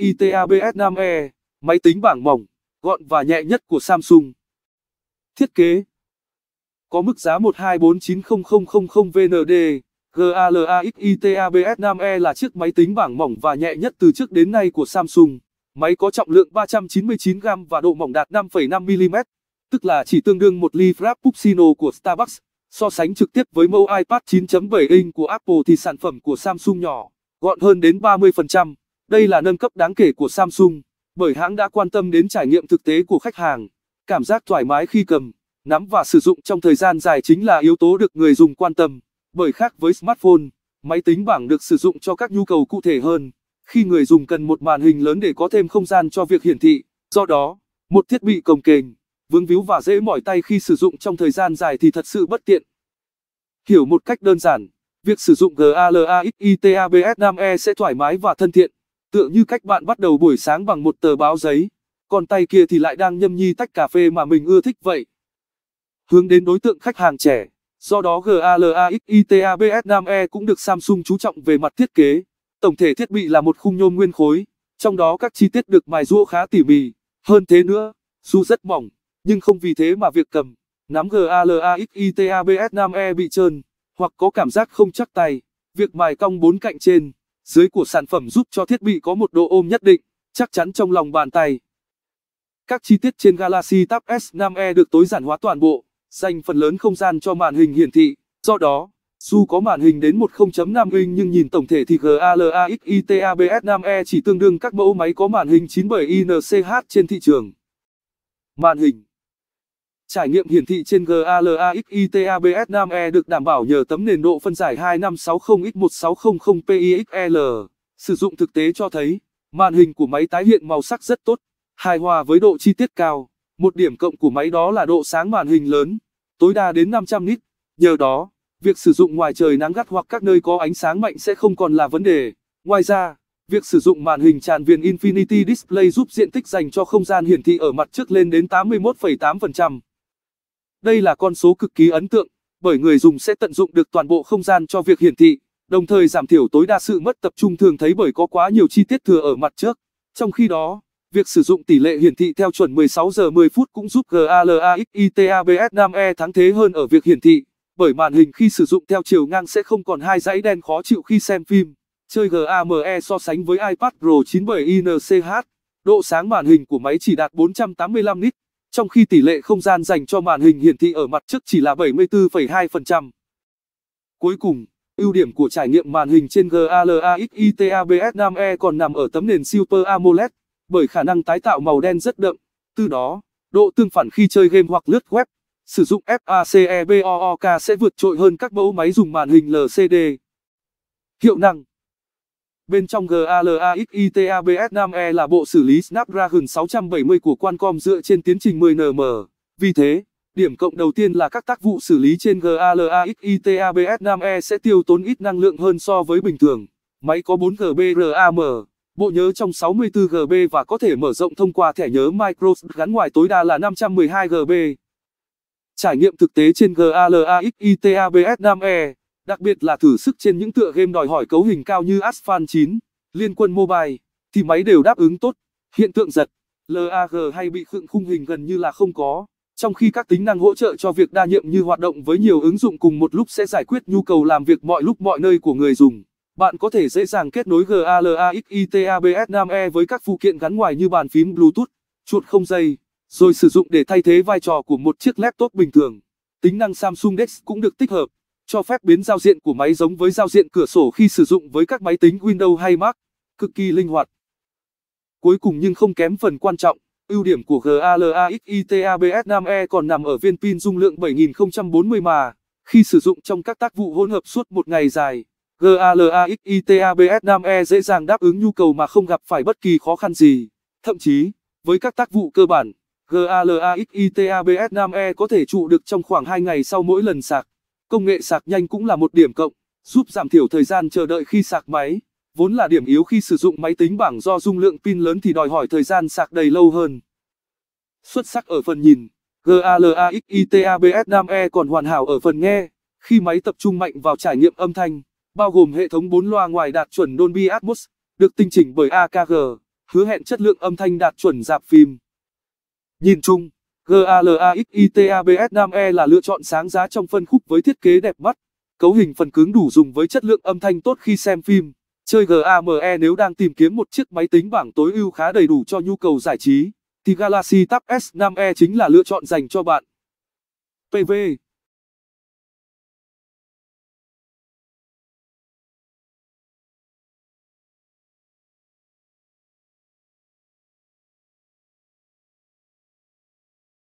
ITABS 5E, máy tính bảng mỏng, gọn và nhẹ nhất của Samsung. Thiết kế Có mức giá 1249000VND, GALAX ITABS 5E là chiếc máy tính bảng mỏng và nhẹ nhất từ trước đến nay của Samsung. Máy có trọng lượng 399g và độ mỏng đạt 5,5mm, tức là chỉ tương đương một ly Frappuccino của Starbucks. So sánh trực tiếp với mẫu iPad 9.7 inch của Apple thì sản phẩm của Samsung nhỏ, gọn hơn đến 30%. Đây là nâng cấp đáng kể của Samsung, bởi hãng đã quan tâm đến trải nghiệm thực tế của khách hàng. Cảm giác thoải mái khi cầm, nắm và sử dụng trong thời gian dài chính là yếu tố được người dùng quan tâm, bởi khác với smartphone, máy tính bảng được sử dụng cho các nhu cầu cụ thể hơn, khi người dùng cần một màn hình lớn để có thêm không gian cho việc hiển thị. Do đó, một thiết bị cồng kềnh, vướng víu và dễ mỏi tay khi sử dụng trong thời gian dài thì thật sự bất tiện. Hiểu một cách đơn giản, việc sử dụng GALAXITABS5E sẽ thoải mái và thân thiện. Tựa như cách bạn bắt đầu buổi sáng bằng một tờ báo giấy, còn tay kia thì lại đang nhâm nhi tách cà phê mà mình ưa thích vậy. Hướng đến đối tượng khách hàng trẻ, do đó GALAXITABS 5E cũng được Samsung chú trọng về mặt thiết kế. Tổng thể thiết bị là một khung nhôm nguyên khối, trong đó các chi tiết được mài rũa khá tỉ mỉ. Hơn thế nữa, dù rất mỏng, nhưng không vì thế mà việc cầm, nắm GALAXITABS 5E bị trơn, hoặc có cảm giác không chắc tay. Việc mài cong bốn cạnh trên dưới của sản phẩm giúp cho thiết bị có một độ ôm nhất định, chắc chắn trong lòng bàn tay. Các chi tiết trên Galaxy Tab S5e được tối giản hóa toàn bộ, dành phần lớn không gian cho màn hình hiển thị. Do đó, dù có màn hình đến 10.5 inch nhưng nhìn tổng thể thì GALAXY TAB S 5 e chỉ tương đương các mẫu máy có màn mànhin 97 INCH trên thị trường. Màn hình Trải nghiệm hiển thị trên GALAXITABS Nam E được đảm bảo nhờ tấm nền độ phân giải 2560X1600PIXL. Sử dụng thực tế cho thấy, màn hình của máy tái hiện màu sắc rất tốt, hài hòa với độ chi tiết cao. Một điểm cộng của máy đó là độ sáng màn hình lớn, tối đa đến 500 nit. Nhờ đó, việc sử dụng ngoài trời nắng gắt hoặc các nơi có ánh sáng mạnh sẽ không còn là vấn đề. Ngoài ra, việc sử dụng màn hình tràn viền Infinity Display giúp diện tích dành cho không gian hiển thị ở mặt trước lên đến 81,8%. Đây là con số cực kỳ ấn tượng, bởi người dùng sẽ tận dụng được toàn bộ không gian cho việc hiển thị, đồng thời giảm thiểu tối đa sự mất tập trung thường thấy bởi có quá nhiều chi tiết thừa ở mặt trước. Trong khi đó, việc sử dụng tỷ lệ hiển thị theo chuẩn 16 giờ 10 phút cũng giúp GLAXITABS 5E thắng thế hơn ở việc hiển thị, bởi màn hình khi sử dụng theo chiều ngang sẽ không còn hai dãy đen khó chịu khi xem phim. Chơi GAME so sánh với iPad Pro 97 inch, độ sáng màn hình của máy chỉ đạt 485 nits trong khi tỷ lệ không gian dành cho màn hình hiển thị ở mặt trước chỉ là 74,2%. Cuối cùng, ưu điểm của trải nghiệm màn hình trên GLAXITABS 5E còn nằm ở tấm nền Super AMOLED, bởi khả năng tái tạo màu đen rất đậm, từ đó, độ tương phản khi chơi game hoặc lướt web, sử dụng FACEBOOK sẽ vượt trội hơn các mẫu máy dùng màn hình LCD. Hiệu năng Bên trong GALAXITABS 5E là bộ xử lý Snapdragon 670 của Qualcomm dựa trên tiến trình 10nm. Vì thế, điểm cộng đầu tiên là các tác vụ xử lý trên GALAXITABS 5E sẽ tiêu tốn ít năng lượng hơn so với bình thường. Máy có 4GB RAM, bộ nhớ trong 64GB và có thể mở rộng thông qua thẻ nhớ micro gắn ngoài tối đa là 512GB. Trải nghiệm thực tế trên GALAXITABS 5E đặc biệt là thử sức trên những tựa game đòi hỏi cấu hình cao như Asphalt 9, Liên quân Mobile, thì máy đều đáp ứng tốt. Hiện tượng giật, LAG hay bị khựng khung hình gần như là không có, trong khi các tính năng hỗ trợ cho việc đa nhiệm như hoạt động với nhiều ứng dụng cùng một lúc sẽ giải quyết nhu cầu làm việc mọi lúc mọi nơi của người dùng. Bạn có thể dễ dàng kết nối GALAXITABS 5E với các phụ kiện gắn ngoài như bàn phím Bluetooth, chuột không dây, rồi sử dụng để thay thế vai trò của một chiếc laptop bình thường. Tính năng Samsung Dex cũng được tích hợp cho phép biến giao diện của máy giống với giao diện cửa sổ khi sử dụng với các máy tính Windows hay Mac, cực kỳ linh hoạt. Cuối cùng nhưng không kém phần quan trọng, ưu điểm của GALAXITABS5E còn nằm ở viên pin dung lượng 7040 mà Khi sử dụng trong các tác vụ hỗn hợp suốt một ngày dài, GALAXITABS5E dễ dàng đáp ứng nhu cầu mà không gặp phải bất kỳ khó khăn gì. Thậm chí, với các tác vụ cơ bản, GALAXITABS5E có thể trụ được trong khoảng 2 ngày sau mỗi lần sạc. Công nghệ sạc nhanh cũng là một điểm cộng, giúp giảm thiểu thời gian chờ đợi khi sạc máy. Vốn là điểm yếu khi sử dụng máy tính bảng do dung lượng pin lớn thì đòi hỏi thời gian sạc đầy lâu hơn. Xuất sắc ở phần nhìn, GALAXITABS5E còn hoàn hảo ở phần nghe, khi máy tập trung mạnh vào trải nghiệm âm thanh, bao gồm hệ thống 4 loa ngoài đạt chuẩn Dolby Atmos, được tinh chỉnh bởi AKG, hứa hẹn chất lượng âm thanh đạt chuẩn dạp phim. Nhìn chung GALAXITABS Nam E là lựa chọn sáng giá trong phân khúc với thiết kế đẹp mắt, cấu hình phần cứng đủ dùng với chất lượng âm thanh tốt khi xem phim. Chơi GAME nếu đang tìm kiếm một chiếc máy tính bảng tối ưu khá đầy đủ cho nhu cầu giải trí, thì Galaxy Tab S5e chính là lựa chọn dành cho bạn. PV